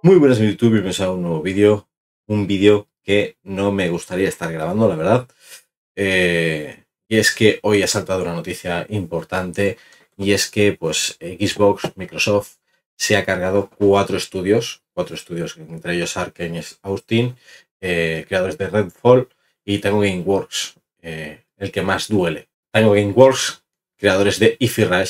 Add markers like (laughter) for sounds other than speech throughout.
Muy buenas en YouTube, bienvenidos a un nuevo vídeo. Un vídeo que no me gustaría estar grabando, la verdad. Eh, y es que hoy ha saltado una noticia importante y es que pues Xbox, Microsoft se ha cargado cuatro estudios, cuatro estudios, entre ellos Arkane Austin, eh, creadores de Redfall y Tango Gameworks, eh, el que más duele. Tango Gameworks, creadores de Ify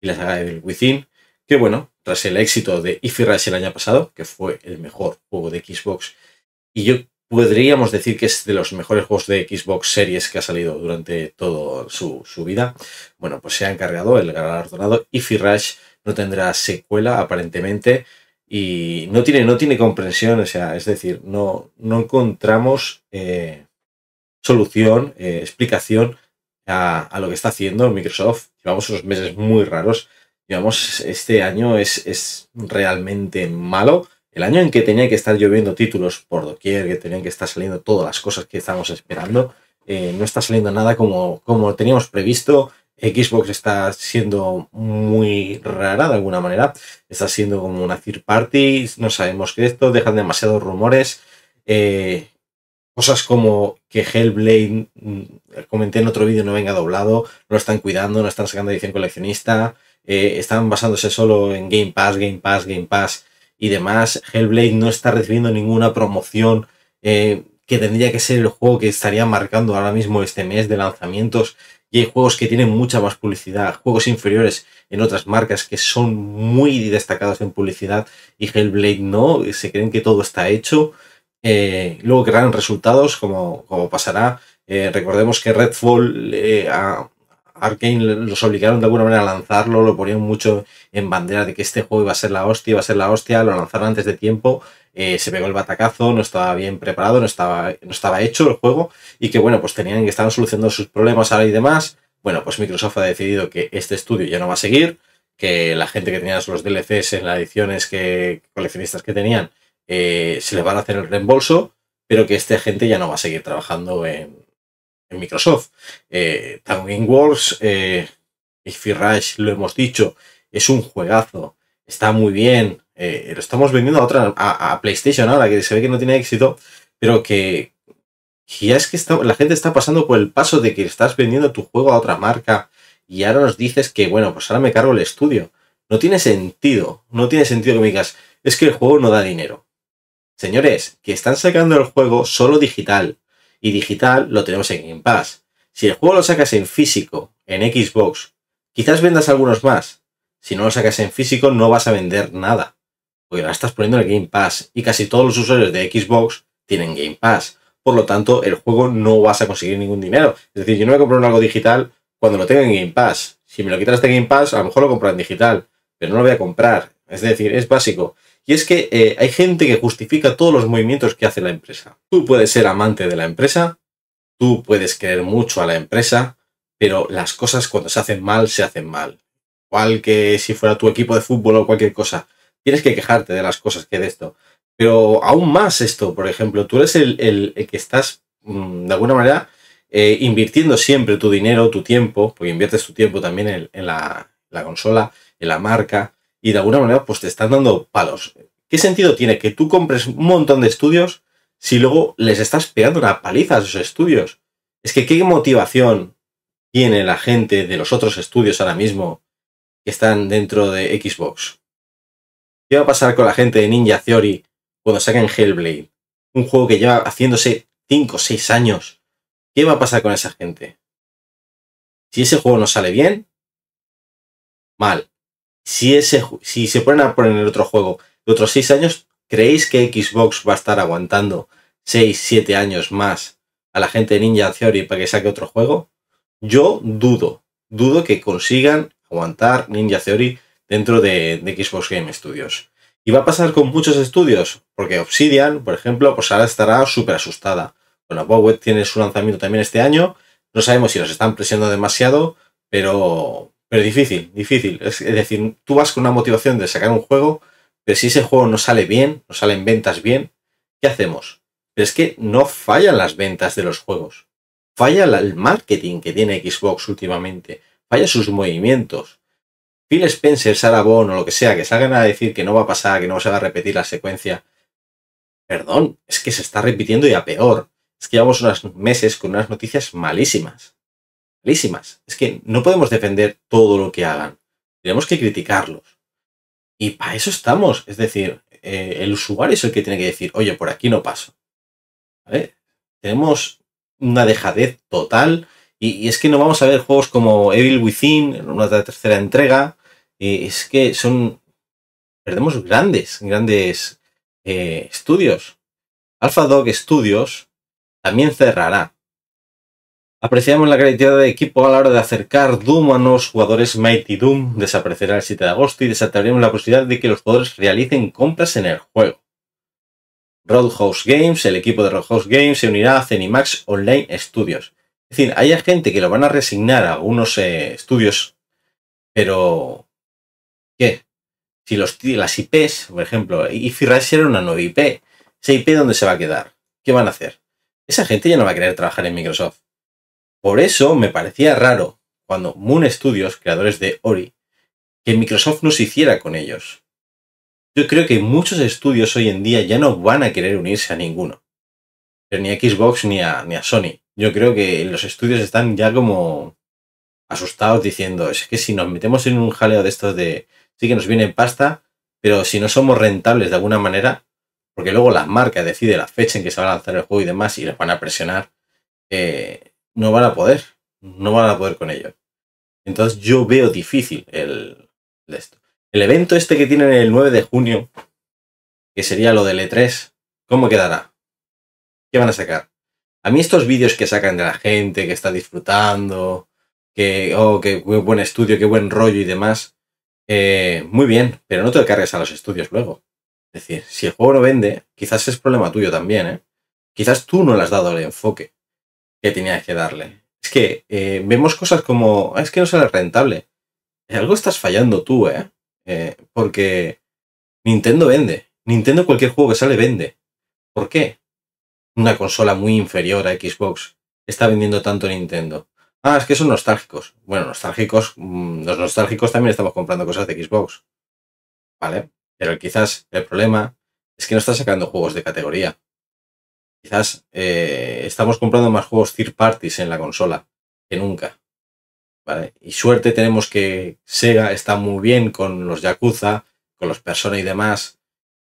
y la saga de Within, que bueno, tras el éxito de Ify Rush el año pasado, que fue el mejor juego de Xbox, y yo podríamos decir que es de los mejores juegos de Xbox Series que ha salido durante toda su, vida, bueno, pues se ha encargado el galardonado Ify Rush no tendrá secuela aparentemente y no tiene, no tiene comprensión, o sea, es decir, no, no encontramos eh, solución, eh, explicación a, a, lo que está haciendo Microsoft. Llevamos unos meses muy raros digamos, este año es, realmente malo. El año en que tenía que estar lloviendo títulos por doquier, que tenían que estar saliendo todas las cosas que estábamos esperando, eh, no está saliendo nada como, como teníamos previsto. Xbox está siendo muy rara de alguna manera, está siendo como una third party, no sabemos qué esto, dejan demasiados rumores. Eh, cosas como que Hellblade, mm, comenté en otro vídeo, no venga doblado, no lo están cuidando, no están sacando edición coleccionista. Eh, están basándose solo en Game Pass, Game Pass, Game Pass y demás. Hellblade no está recibiendo ninguna promoción eh, que tendría que ser el juego que estaría marcando ahora mismo este mes de lanzamientos. Y hay juegos que tienen mucha más publicidad, juegos inferiores en otras marcas que son muy destacados en publicidad y Hellblade no, se creen que todo está hecho. Eh, luego querrán resultados como, como pasará. recordemos que Redfall ha... Arkane los obligaron de alguna manera a lanzarlo, lo ponían mucho en bandera de que este juego iba a ser la hostia, iba a ser la hostia, lo lanzaron antes de tiempo, eh, se pegó el batacazo, no estaba bien preparado, no estaba, no estaba hecho el juego y que bueno, pues tenían que estar solucionando sus problemas ahora y demás. Bueno, pues Microsoft ha decidido que este estudio ya no va a seguir, que la gente que tenía los DLCs en las ediciones que coleccionistas que tenían eh, se les van a hacer el reembolso, pero que esta gente ya no va a seguir trabajando en, en Microsoft. Eh, Wars, eh, lo hemos dicho, es un juegazo, está muy bien, eh, lo estamos vendiendo a otra, a, PlayStation ahora, que se ve que no tiene éxito, pero que, ya es que la gente está pasando por el paso de que estás vendiendo tu juego a otra marca y ahora nos dices que, bueno, pues ahora me cargo el estudio. No tiene sentido, no tiene sentido que me digas, es que el juego no da dinero. Señores, que están sacando el juego solo digital, y digital lo tenemos en Game Pass. Si el juego lo sacas en físico, en Xbox, quizás vendas algunos más. Si no lo sacas en físico, no vas a vender nada. Porque la estás poniendo en Game Pass y casi todos los usuarios de Xbox tienen Game Pass. Por lo tanto, el juego no vas a conseguir ningún dinero. Es decir, yo no voy a comprar algo digital cuando lo tenga en Game Pass. Si me lo quitas de Game Pass, a lo mejor lo compro en digital, pero no lo voy a comprar. Es decir, es básico. Y es que eh, hay gente que justifica todos los movimientos que hace la empresa. Tú puedes ser amante de la empresa, tú puedes querer mucho a la empresa, pero las cosas cuando se hacen mal, se hacen mal. Igual que si fuera tu equipo de fútbol o cualquier cosa. Tienes que quejarte de las cosas que de esto. Pero aún más esto, por ejemplo, tú eres el, que estás, mm, de alguna manera, eh, invirtiendo siempre tu dinero, tu tiempo, porque inviertes tu tiempo también en, en la, la consola, en la marca, y de alguna manera pues te están dando palos. ¿Qué sentido tiene que tú compres un montón de estudios si luego les estás pegando una paliza a esos estudios? Es que qué motivación tiene la gente de los otros estudios ahora mismo que están dentro de Xbox. ¿Qué va a pasar con la gente de Ninja Theory cuando saquen Hellblade? Un juego que lleva haciéndose 5 o 6 años. ¿Qué va a pasar con esa gente? Si ese juego no sale bien, mal si, ese, si se ponen a poner otro juego de otros 6 años, ¿creéis que Xbox va a estar aguantando 6, 7 años más a la gente de Ninja Theory para que saque otro juego? Yo dudo, dudo que consigan aguantar Ninja Theory dentro de, Xbox Game Studios. Y va a pasar con muchos estudios, porque Obsidian, por ejemplo, pues ahora estará súper asustada. Bueno, Bowet tiene su lanzamiento también este año. No sabemos si nos están presionando demasiado, pero pero difícil, difícil. Es decir, tú vas con una motivación de sacar un juego, pero si ese juego no sale bien, no salen ventas bien, ¿qué hacemos? es que no fallan las ventas de los juegos. Falla el marketing que tiene Xbox últimamente. Falla sus movimientos. Phil Spencer, Sarah o lo que sea, que salgan a decir que no va a pasar, que no se va a repetir la secuencia. Perdón, es que se está repitiendo y a peor. Es que llevamos unos meses con unas noticias malísimas. Es que no podemos defender todo lo que hagan. Tenemos que criticarlos. Y para eso estamos. Es decir, eh, el usuario es el que tiene que decir, oye, por aquí no paso. Tenemos una dejadez total. Y, es que no vamos a ver juegos como Evil Within, una tercera entrega. y es que son. Perdemos grandes, grandes eh, estudios. Alpha Dog Studios también cerrará. Apreciamos la calidad de equipo a la hora de acercar Doom a los jugadores Mighty Doom. Desaparecerá el 7 de agosto y desataremos la posibilidad de que los jugadores realicen compras en el juego. Roadhouse Games, el equipo de Roadhouse Games, se unirá a Cenimax Online Studios. Es decir, hay gente que lo van a resignar a algunos eh, estudios, pero ¿qué? Si los, las IPs, por ejemplo, y Rush era una nueva IP, esa IP dónde se va a quedar? ¿Qué van a hacer? Esa gente ya no va a querer trabajar en Microsoft. Por eso me parecía raro cuando Moon Studios, creadores de Ori, que Microsoft no se hiciera con ellos. Yo creo que muchos estudios hoy en día ya no van a querer unirse a ninguno. Pero ni a Xbox ni a, ni a Sony. Yo creo que los estudios están ya como asustados diciendo, es que si nos metemos en un jaleo de estos de, sí que nos viene pasta, pero si no somos rentables de alguna manera, porque luego la marca decide la fecha en que se va a lanzar el juego y demás y les van a presionar, eh, no van a poder, no van a poder con ello. Entonces yo veo difícil el, el esto. El evento este que tienen el 9 de junio, que sería lo del E3, ¿cómo quedará? ¿Qué van a sacar? A mí estos vídeos que sacan de la gente que está disfrutando, que, oh, qué buen estudio, qué buen rollo y demás, eh, muy bien, pero no te cargues a los estudios luego. Es decir, si el juego no vende, quizás es problema tuyo también, ¿eh? Quizás tú no le has dado el enfoque que tenía que darle. Es que eh, vemos cosas como, ah, es que no sale rentable. Eh, algo estás fallando tú, ¿eh? eh porque Nintendo vende. Nintendo cualquier juego que sale vende. ¿Por qué? Una consola muy inferior a Xbox está vendiendo tanto Nintendo. Ah, es que son nostálgicos. Bueno, nostálgicos, mm, los nostálgicos también estamos comprando cosas de Xbox. ¿Vale? Pero quizás el problema es que no está sacando juegos de categoría quizás eh, estamos comprando más juegos third parties en la consola que nunca. ¿vale? Y suerte tenemos que Sega está muy bien con los Yakuza, con los Persona y demás,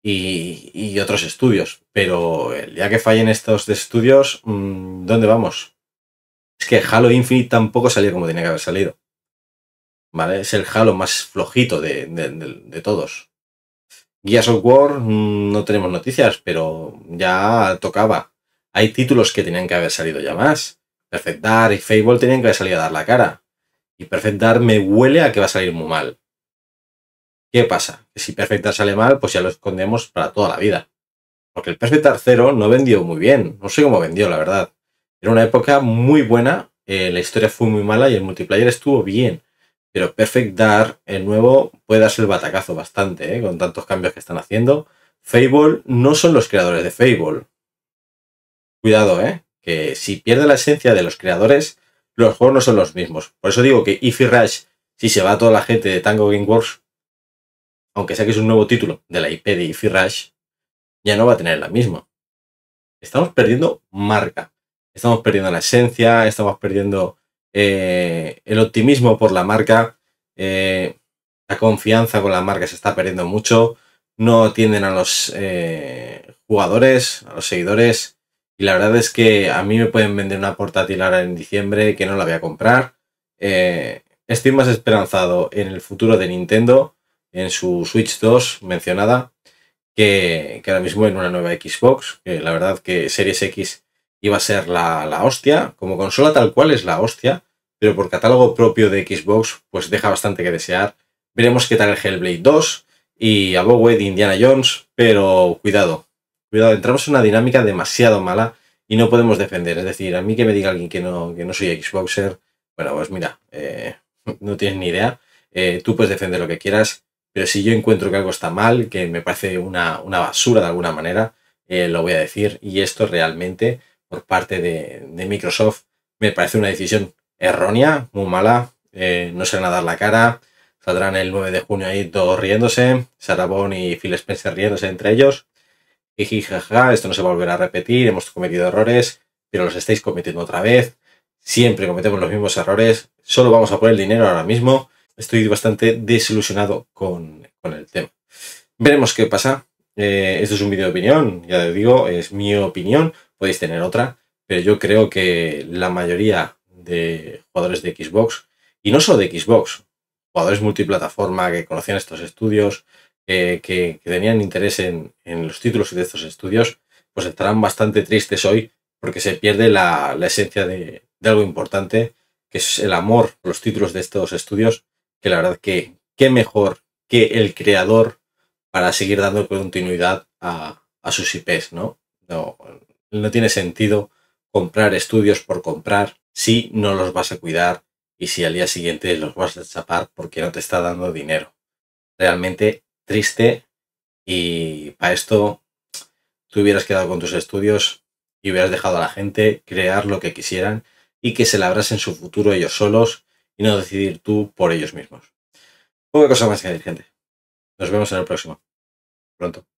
y, y otros estudios. Pero el día que fallen estos estudios, mm, ¿dónde vamos? Es que Halo Infinite tampoco salió como tenía que haber salido. ¿Vale? Es el Halo más flojito de, de todos. Gears of War mm, no tenemos noticias, pero ya tocaba. Hay títulos que tenían que haber salido ya más. Perfect Dark y Fable tenían que haber salido a dar la cara. Y Perfect Dark me huele a que va a salir muy mal. ¿Qué pasa? si Perfect Dark sale mal, pues ya lo escondemos para toda la vida. Porque el Perfect Dark 0 no vendió muy bien. No sé cómo vendió, la verdad. Era una época muy buena, eh, la historia fue muy mala y el multiplayer estuvo bien. Pero Perfect Dark, el nuevo, puede darse el batacazo bastante, ¿eh? con tantos cambios que están haciendo. Fable no son los creadores de Fable. Cuidado, ¿eh? Que si pierde la esencia de los creadores, los juegos no son los mismos. Por eso digo que Ify Rush, si se va a toda la gente de Tango Game Works, aunque es un nuevo título de la IP de Ify Rush, ya no va a tener la misma. Estamos perdiendo marca. Estamos perdiendo la esencia, estamos perdiendo eh, el optimismo por la marca, eh, la confianza con la marca se está perdiendo mucho, no atienden a los eh, jugadores, a los seguidores, y la verdad es que a mí me pueden vender una portátil ahora en diciembre que no la voy a comprar. estoy más esperanzado en el futuro de Nintendo, en su Switch 2 mencionada, que, ahora mismo en una nueva Xbox, la verdad que Series X iba a ser la, la hostia, como consola tal cual es la hostia, pero por catálogo propio de Xbox, pues deja bastante que desear. Veremos qué tal el Hellblade 2 y a Bowie de Indiana Jones, pero cuidado, cuidado, entramos en una dinámica demasiado mala y no podemos defender. Es decir, a mí que me diga alguien que no, que no soy Xboxer, bueno, pues mira, eh, (laughs) no tienes ni idea. Eh, tú puedes defender lo que quieras, pero si yo encuentro que algo está mal, que me parece una, basura de alguna manera, eh, lo voy a decir. Y esto realmente, por parte de Microsoft, me parece una decisión errónea, muy mala. Eh, no se van a dar la cara. Saldrán el 9 de junio ahí todos riéndose. Sarabón y Phil Spencer riéndose entre ellos. Y esto no se va a repetir. Hemos cometido errores, pero los estáis cometiendo otra vez. Siempre cometemos los mismos errores. Solo vamos a poner el dinero ahora mismo. Estoy bastante desilusionado con, el tema. Veremos qué pasa. Eh, esto es un vídeo de opinión, ya os digo, es mi opinión. Podéis tener otra, pero yo creo que la mayoría de jugadores de Xbox, y no solo de Xbox, jugadores multiplataforma que conocían estos estudios, que, tenían interés en, los títulos de estos estudios, pues estarán bastante tristes hoy porque se pierde la, esencia de, algo importante, que es el amor por los títulos de estos estudios, que la verdad que qué mejor que el creador para seguir dando continuidad a, a sus IPs, ¿no? ¿no? No tiene sentido comprar estudios por comprar si no los vas a cuidar y si al día siguiente los vas a chapar porque no te está dando dinero. Realmente triste y para esto tú hubieras quedado con tus estudios y hubieras dejado a la gente crear lo que quisieran y que se labrasen su futuro ellos solos y no decidir tú por ellos mismos. Una cosa más que decir, gente. Nos vemos en el próximo. Pronto.